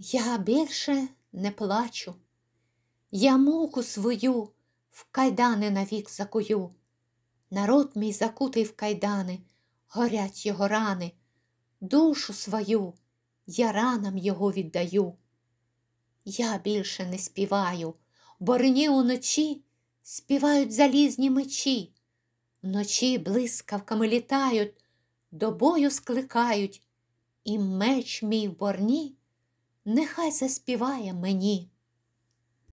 Я більше не плачу, я муку свою в кайдани навік закую. Народ мій закутий в кайдани, горять його рани, душу свою я ранам його віддаю. Я більше не співаю, борні уночі співають залізні мечі. Вночі блискавками літають, до бою скликають, і меч мій в борні нехай заспіває мені.